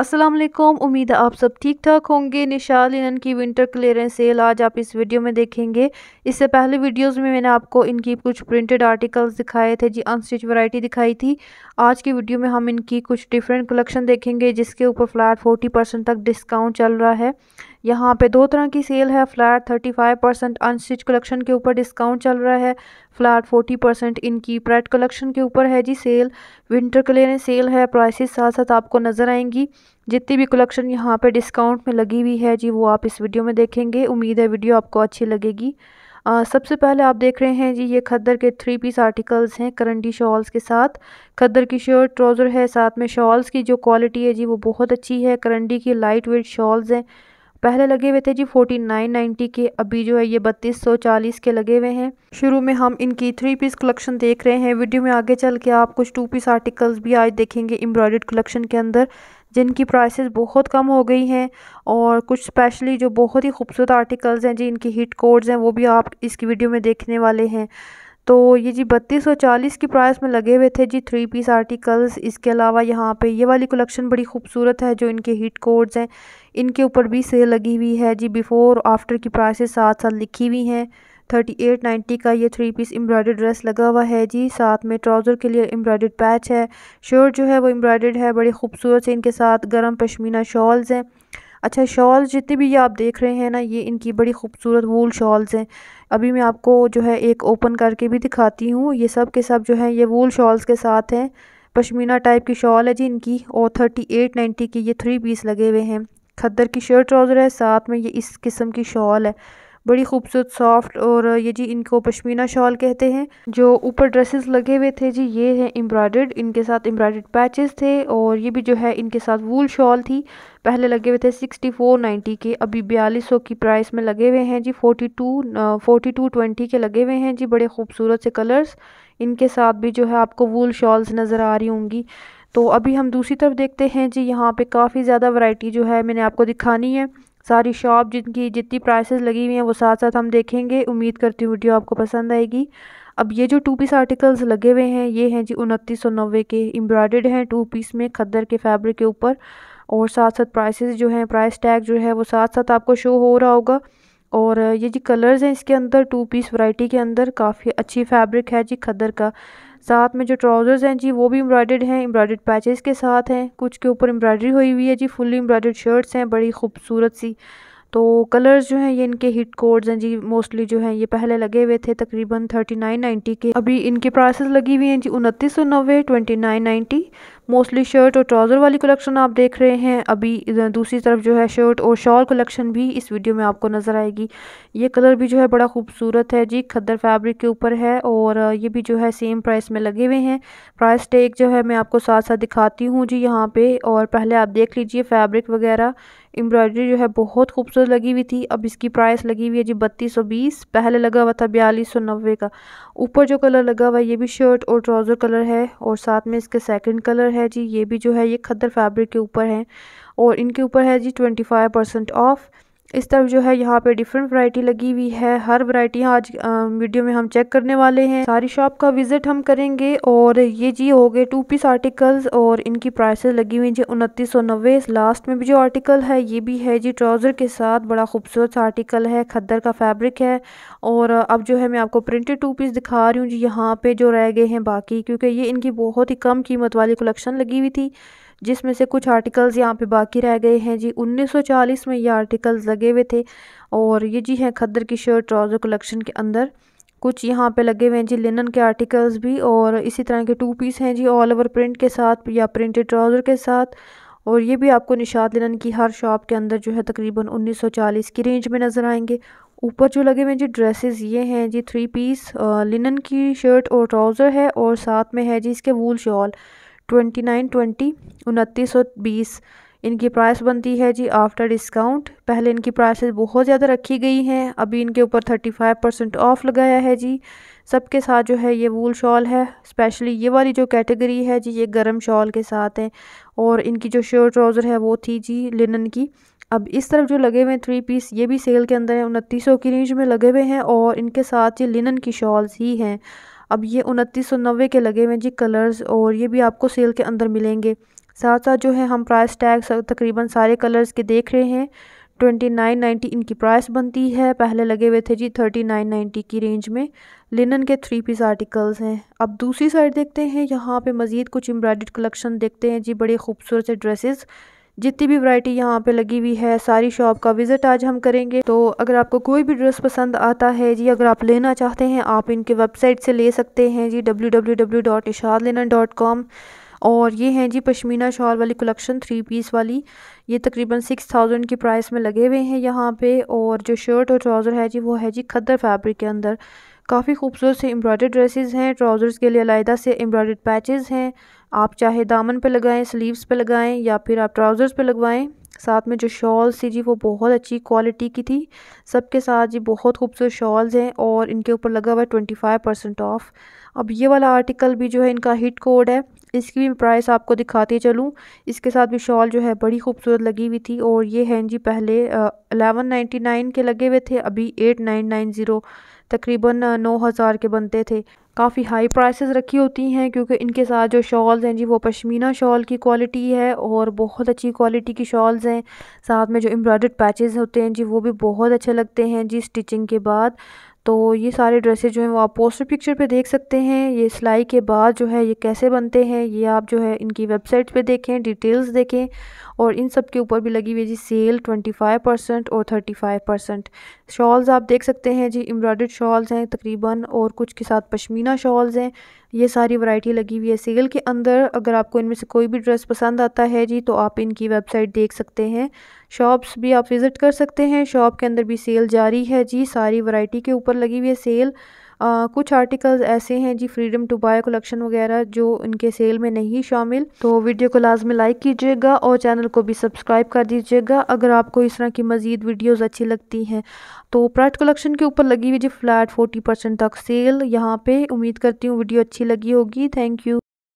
अस्सलाम वालेकुम उम्मीद है आप सब ठीक ठाक होंगे निशा लिनन की विंटर क्लियरेंस सेल आज आप इस वीडियो में देखेंगे इससे पहले वीडियोस में मैंने आपको इनकी कुछ प्रिंटेड आर्टिकल्स दिखाए थे जी अनस्टिच वैरायटी दिखाई थी आज की वीडियो में हम इनकी कुछ डिफरेंट कलेक्शन देखेंगे जिसके ऊपर फ्लैट फोर्टी परसेंट तक डिस्काउंट चल रहा है यहाँ पे दो तरह की सेल है flat thirty five percent unstitch collection के ऊपर डिस्काउंट चल रहा है फ्लैट फोर्टी परसेंट इनकी प्रेड कलेक्शन के ऊपर है जी सेल विंटर के लिए सेल है प्राइसेस साथ साथ आपको नज़र आएंगी जितनी भी कलेक्शन यहाँ पे डिस्काउंट में लगी हुई है जी वो आप इस वीडियो में देखेंगे उम्मीद है वीडियो आपको अच्छी लगेगी आ, सबसे पहले आप देख रहे हैं जी ये खद्दर के थ्री पीस आर्टिकल्स हैं करंटी शॉल्स के साथ खद्दर की शर्ट ट्राउज़र है साथ में शॉल्स की जो क्वालिटी है जी वो बहुत अच्छी है करंटी की लाइट वेट शॉल्स हैं पहले लगे हुए थे जी फोर्टी नाइन नाइन्टी के अभी जो है ये बत्तीस सौ चालीस के लगे हुए हैं शुरू में हम इनकी थ्री पीस कलेक्शन देख रहे हैं वीडियो में आगे चल के आप कुछ टू पीस आर्टिकल्स भी आज देखेंगे एम्ब्रॉयड कलेक्शन के अंदर जिनकी प्राइसेस बहुत कम हो गई हैं और कुछ स्पेशली जो बहुत ही खूबसूरत आर्टिकल्स हैं जी इनकी हिट कोड्स हैं वो भी आप इसकी वीडियो में देखने वाले हैं तो ये जी बत्तीस सौ चालीस की प्राइस में लगे हुए थे जी थ्री पीस आर्टिकल्स इसके अलावा यहाँ पे ये वाली कलेक्शन बड़ी खूबसूरत है जो इनके हीट कोड्स हैं इनके ऊपर भी सेल लगी हुई है जी बिफ़ोर आफ्टर की प्राइसेस साथ साथ लिखी हुई हैं थर्टी एट नाइन्टी का ये थ्री पीस एम्ब्रॉयडर्ड ड्रेस लगा हुआ है जी साथ में ट्राउज़र के लिए एम्ब्रॉयडर्ड पैच है शर्ट जो है वो एम्ब्रॉयडर्ड है बड़े खूबसूरत से इनके साथ गर्म पशमीना शॉल्स हैं अच्छा शॉल जितने भी ये आप देख रहे हैं ना ये इनकी बड़ी खूबसूरत वूल शॉल्स हैं अभी मैं आपको जो है एक ओपन करके भी दिखाती हूँ ये सब के सब जो है ये वूल शॉल्स के साथ हैं पश्मीना टाइप की शॉल है जी इनकी और थर्टी एट नाइन्टी की ये थ्री पीस लगे हुए हैं खद्दर की शर्ट ट्राउज़र है साथ में ये इस किस्म की शॉल है बड़ी खूबसूरत सॉफ्ट और ये जी इनको पश्मीना शॉल कहते हैं जो ऊपर ड्रेसेस लगे हुए थे जी ये हैं एम्ब्रॉयडर्ड इनके साथ एम्ब्रॉयडर्ड पैचेस थे और ये भी जो है इनके साथ वूल शॉल थी पहले लगे हुए थे सिक्सटी फोर नाइन्टी के अभी बयालीस सौ की प्राइस में लगे हुए हैं जी forty two forty two twenty के लगे हुए हैं जी बड़े खूबसूरत से कलर्स इनके साथ भी जो है आपको वूल शॉल्स नज़र आ रही होंगी तो अभी हम दूसरी तरफ देखते हैं जी यहाँ पे काफ़ी ज़्यादा वैरायटी जो है मैंने आपको दिखानी है सारी शॉप जिनकी जितनी प्राइसेस लगी हुई हैं वो साथ साथ हम देखेंगे उम्मीद करती हूँ वीडियो आपको पसंद आएगी अब ये जो टू पीस आर्टिकल्स लगे हुए हैं ये हैं जी उनतीस सौ नब्बे के एम्ब्रॉयड हैं टू पीस में खद्दर के फैब्रिक के ऊपर और साथ साथ प्राइसेस जो हैं प्राइस टैग जो है वो साथ साथ आपको शो हो रहा होगा और ये जी कलर्स हैं इसके अंदर टू पीस वैरायटी के अंदर काफ़ी अच्छी फैब्रिक है जी खद्दर का साथ में जो ट्राउज़र्स हैं जी वो भी एम्ब्रॉयडर्ड हैं एम्ब्रॉयडर्ड पैचेस के साथ हैं कुछ के ऊपर एम्ब्रॉयडरी हुई हुई है जी फुली एम्ब्रॉयडर्ड शर्ट्स हैं बड़ी खूबसूरत सी तो कलर्स जो हैं ये इनके हिट कोड्स हैं जी मोस्टली जो हैं ये पहले लगे हुए थे तकरीबन थर्टी नाइन नाइन्टी के अभी इनके प्राइसेस लगी हुई हैं जी उनतीस सौ नब्बे twenty nine ninety mostly shirt और ट्राउज़र वाली कलेक्शन आप देख रहे हैं अभी दूसरी तरफ जो है शर्ट और शॉल कलेक्शन भी इस वीडियो में आपको नज़र आएगी ये कलर भी जो है बड़ा खूबसूरत है जी खद्दर फैब्रिक के ऊपर है और ये भी जो है सेम प्राइस में लगे हुए हैं प्राइस टेक जो है मैं आपको साथ साथ दिखाती हूँ जी यहाँ पर और पहले आप देख लीजिए फैब्रिक वगैरह एम्ब्रॉयडरी जो है बहुत खूबसूरत लगी हुई थी अब इसकी प्राइस लगी हुई है जी बत्तीस सौ बीस पहले लगा हुआ था बयालीस सौ नब्बे का ऊपर जो कलर लगा हुआ है ये भी शर्ट और ट्राउज़र कलर है और साथ में इसके सेकंड कलर है है जी ये भी जो है ये खद्दर फैब्रिक के ऊपर है और इनके ऊपर है जी ट्वेंटी फाइव परसेंट ऑफ इस तरफ जो है यहाँ पे डिफरेंट वैरायटी लगी हुई है हर वैरायटी आज वीडियो में हम चेक करने वाले हैं सारी शॉप का विजिट हम करेंगे और ये जी हो गए टू पीस आर्टिकल्स और इनकी प्राइसेस लगी हुई जी उनतीस सौ नब्बे लास्ट में भी जो आर्टिकल है ये भी है जी ट्राउज़र के साथ बड़ा खूबसूरत आर्टिकल है खद्दर का फैब्रिक है और अब जो है मैं आपको प्रिंटेड टू पीस दिखा रही हूँ जी यहाँ पे जो रह गए हैं बाकी क्योंकि ये इनकी बहुत ही कम कीमत वाली कलेक्शन लगी हुई थी जिसमें से कुछ आर्टिकल्स यहाँ पे बाकी रह गए हैं जी 1940 में ये आर्टिकल्स लगे हुए थे और ये जी हैं खद्दर की शर्ट ट्राउज़र कलेक्शन के अंदर कुछ यहाँ पे लगे हुए हैं जी लिनन के आर्टिकल्स भी और इसी तरह के टू पीस हैं जी ऑल ओवर प्रिंट के साथ या प्रिंटेड ट्राउज़र के साथ और ये भी आपको निशात लिनन की हर शॉप के अंदर जो है तकरीबन उन्नीस की रेंज में नज़र आएंगे ऊपर जो लगे हुए हैं जी ड्रेसेस ये हैं जी थ्री पीस लिनन की शर्ट और ट्राउज़र है और साथ में है जी इसके wool shawl twenty nine twenty उनतीस सौ बीस इनकी प्राइस बनती है जी आफ्टर डिस्काउंट पहले इनकी प्राइसेस बहुत ज़्यादा रखी गई हैं अभी इनके ऊपर थर्टी फाइव परसेंट ऑफ लगाया है जी सबके साथ जो है ये वूल शॉल है स्पेशली ये वाली जो कैटेगरी है जी ये गर्म शॉल के साथ है और इनकी जो शर्ट ट्राउज़र है वो थी जी लिनन की अब इस तरफ जो लगे हुए हैं थ्री पीस ये भी सेल के अंदर है उनतीस सौ की रेंज में लगे हुए हैं और इनके साथ ये लिनन की शॉल्स ही हैं अब ये उनतीस सौ नब्बे के लगे हुए जी कलर्स और ये भी आपको सेल के अंदर मिलेंगे साथ साथ जो है हम प्राइस टैग तकरीबन सारे कलर्स के देख रहे हैं ट्वेंटी नाइन नाइन्टी इनकी प्राइस बनती है पहले लगे हुए थे जी थर्टी नाइन नाइन्टी की रेंज में लिनन के थ्री पीस आर्टिकल्स हैं अब दूसरी साइड देखते हैं यहाँ पे मज़ीद कुछ एम्ब्रॉड कलेक्शन देखते हैं जी बड़े खूबसूरत से ड्रेसेस जितनी भी वैरायटी यहाँ पे लगी हुई है सारी शॉप का विजिट आज हम करेंगे तो अगर आपको कोई भी ड्रेस पसंद आता है जी अगर आप लेना चाहते हैं आप इनके वेबसाइट से ले सकते हैं जी W W W dot Nishat linen com और ये हैं जी पश्मीना शॉल वाली कलेक्शन थ्री पीस वाली ये तकरीबन सिक्स थाउजेंड की प्राइस में लगे हुए हैं यहाँ पे और जो शर्ट और ट्राउज़र है जी वो है जी खद्दर फैब्रिक के अंदर काफ़ी खूबसूरत से एम्ब्रॉडेड ड्रेसेस हैं ट्राउज़र्स के लिए अलहदा से एम्ब्रॉयड पैचेस हैं आप चाहे दामन पे लगाएं स्लीव्स पे लगाएं या फिर आप ट्राउज़र्स पे लगवाएं साथ में जो शॉल्स थी जी वो बहुत अच्छी क्वालिटी की थी सबके साथ जी बहुत खूबसूरत शॉल्स हैं और इनके ऊपर लगा हुआ है ट्वेंटी फाइव परसेंट ऑफ अब ये वाला आर्टिकल भी जो है इनका हिट कोड है इसकी भी प्राइस आपको दिखाती चलूँ इसके साथ भी शॉल जो है बड़ी खूबसूरत लगी हुई थी और ये हैं जी पहले अलेवन नाइन्टी नाइन के लगे हुए थे अभी एट नाइन नाइन ज़ीरो तकरीबन नौ हज़ार के बनते थे काफ़ी हाई प्राइसेस रखी होती हैं क्योंकि इनके साथ जो शॉल्स हैं जी वो पशमीना शॉल की क्वालिटी है और बहुत अच्छी क्वालिटी की शॉल्स हैं साथ में जो एम्ब्रॉयडर्ड पैचेस होते हैं जी वो भी बहुत अच्छे लगते हैं जी स्टिचिंग के बाद तो ये सारे ड्रेसेस जो हैं वो आप पोस्टर पिक्चर पे देख सकते हैं ये सिलाई के बाद जो है ये कैसे बनते हैं ये आप जो है इनकी वेबसाइट पे देखें डिटेल्स देखें और इन सब के ऊपर भी लगी हुई है जी सेल 25 परसेंट और 35 परसेंट शॉल्स आप देख सकते हैं जी एम्ब्रॉयड शॉल्स हैं तकरीबन और कुछ के साथ पशमीना शॉल्स हैं ये सारी वैरायटी लगी हुई है सेल के अंदर अगर आपको इनमें से कोई भी ड्रेस पसंद आता है जी तो आप इनकी वेबसाइट देख सकते हैं शॉप्स भी आप विज़िट कर सकते हैं शॉप के अंदर भी सेल जारी है जी सारी वैरायटी के ऊपर लगी हुई है सेल आ, कुछ आर्टिकल्स ऐसे हैं जी फ्रीडम टू बाय कलेक्शन वगैरह जो इनके सेल में नहीं शामिल तो वीडियो को लाजमी लाइक कीजिएगा और चैनल को भी सब्सक्राइब कर दीजिएगा अगर आपको इस तरह की मज़ीद वीडियोज़ अच्छी लगती हैं तो प्राइट कलेक्शन के ऊपर लगी हुई जी फ्लैट फोर्टी परसेंट तक सेल यहाँ पर उम्मीद करती हूँ वीडियो अच्छी लगी होगी थैंक यू